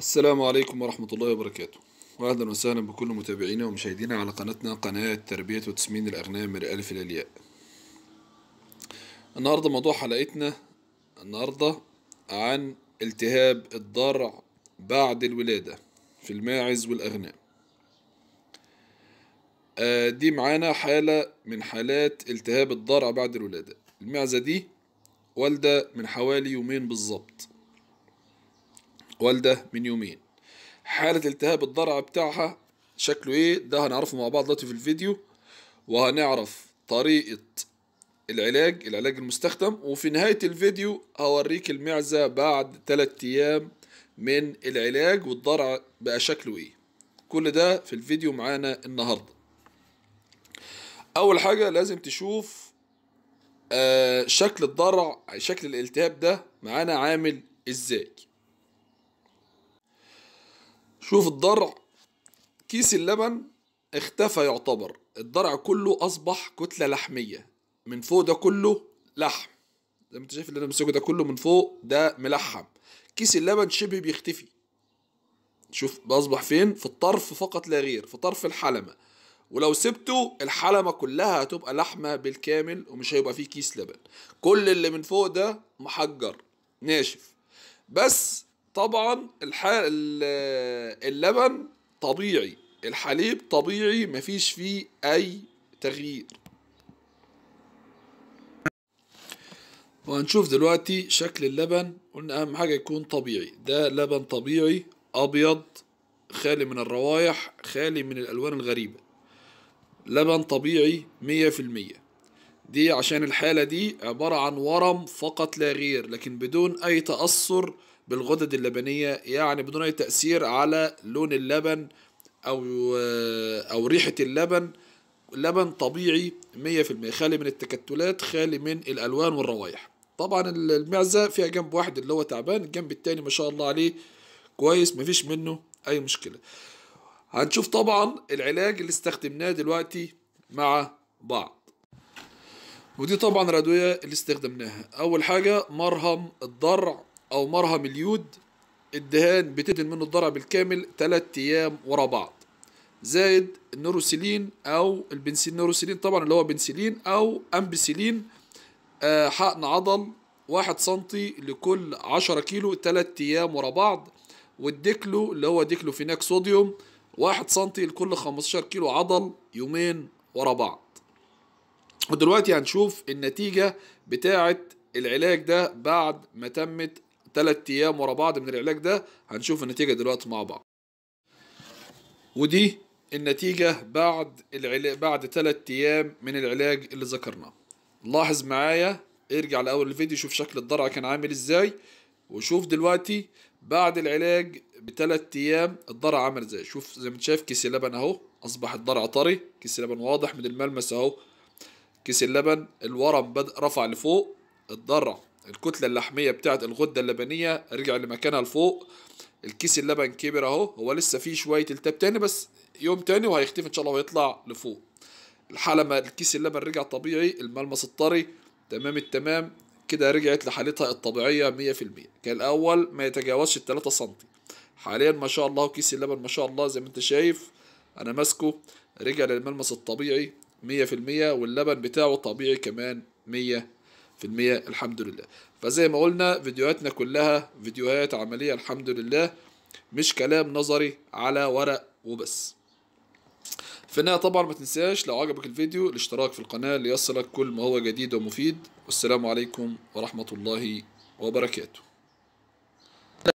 السلام عليكم ورحمة الله وبركاته وأهلا وسهلا بكل متابعينا ومشاهدينا على قناتنا قناة تربية وتسمين الأغنام من الألف إلى الياء النهاردة موضوع حلقتنا النهاردة عن التهاب الضرع بعد الولادة في الماعز والأغنام آه، دي معانا حالة من حالات التهاب الضرع بعد الولادة المعزة دي والدة من حوالي يومين بالظبط والده من يومين حالة التهاب الضرع بتاعها شكله ايه ده هنعرفه مع بعض دلوقتي في الفيديو وهنعرف طريقة العلاج العلاج المستخدم وفي نهاية الفيديو هوريك المعزة بعد 3 ايام من العلاج والضرع بقى شكله ايه كل ده في الفيديو معانا النهاردة اول حاجة لازم تشوف آه شكل الضرع شكل الالتهاب ده معانا عامل ازاي شوف الضرع كيس اللبن اختفى يعتبر الضرع كله اصبح كتله لحميه من فوق ده كله لحم زي ما انت شايف اللي انا مسكه ده كله من فوق ده ملحم كيس اللبن شبه بيختفي شوف بأصبح فين في الطرف فقط لا غير في طرف الحلمة ولو سبته الحلمة كلها هتبقى لحمة بالكامل ومش هيبقى فيه كيس لبن كل اللي من فوق ده محجر ناشف بس طبعا الح... اللبن طبيعي الحليب طبيعي مفيش فيه اي تغيير وهنشوف دلوقتي شكل اللبن قلنا اهم حاجة يكون طبيعي ده لبن طبيعي ابيض خالي من الروايح خالي من الالوان الغريبة لبن طبيعي مية في المية دي عشان الحالة دي عبارة عن ورم فقط لا غير لكن بدون اي تأثر بالغدد اللبنية يعني بدون أي تأثير على لون اللبن أو آه، أو ريحة اللبن لبن طبيعي 100% خالي من التكتلات خالي من الألوان والروائح طبعا المعزة فيها جنب واحد اللي هو تعبان الجنب الثاني ما شاء الله عليه كويس مفيش منه أي مشكلة هنشوف طبعا العلاج اللي استخدمناه دلوقتي مع بعض ودي طبعا الادويه اللي استخدمناها اول حاجه مرهم الضرع أو مرهم اليود الدهان بتدهن منه الضرع بالكامل ثلاث أيام ورا بعض زائد النوروسيلين أو البنسلين نوروسيلين طبعا اللي هو بنسيلين أو امبسيلين آه، حقن عضل واحد سنتي لكل عشرة كيلو تلات أيام ورا بعض والديكلو اللي هو ديكلو فيناك صوديوم واحد سنتي لكل خمستاشر كيلو عضل يومين ورا بعض ودلوقتي هنشوف النتيجة بتاعة العلاج ده بعد ما تمت ثلاث ايام ورا بعض من العلاج ده هنشوف النتيجه دلوقتي مع بعض ودي النتيجه بعد العلاج بعد ثلاث ايام من العلاج اللي ذكرناه لاحظ معايا ارجع لاول الفيديو شوف شكل الضرع كان عامل ازاي وشوف دلوقتي بعد العلاج بثلاث ايام الضرع عمل ازاي شوف زي ما انت شايف كيس اللبن اهو اصبح الضرع طري كيس اللبن واضح من الملمس اهو كيس اللبن الورم بدا رفع لفوق الضرع الكتلة اللحمية بتاعت الغدة اللبنية رجع لمكانها لفوق الكيس اللبن كبر اهو هو لسه فيه شوية التاب تاني بس يوم تاني وهيختفي ان شاء الله ويطلع لفوق الحالة ما الكيس اللبن رجع طبيعي الملمس الطري تمام التمام كده رجعت لحالتها الطبيعية مية في المية كان ما يتجاوزش التلاتة سنتي حاليا ما شاء الله كيس اللبن ما شاء الله زي ما انت شايف أنا ماسكه رجع للملمس الطبيعي مية في المية واللبن بتاعه طبيعي كمان مية الحمد لله فزي ما قلنا فيديوهاتنا كلها فيديوهات عملية الحمد لله مش كلام نظري على ورق وبس في النهاية طبعا ما تنساش لو عجبك الفيديو الاشتراك في القناة ليصلك كل ما هو جديد ومفيد والسلام عليكم ورحمة الله وبركاته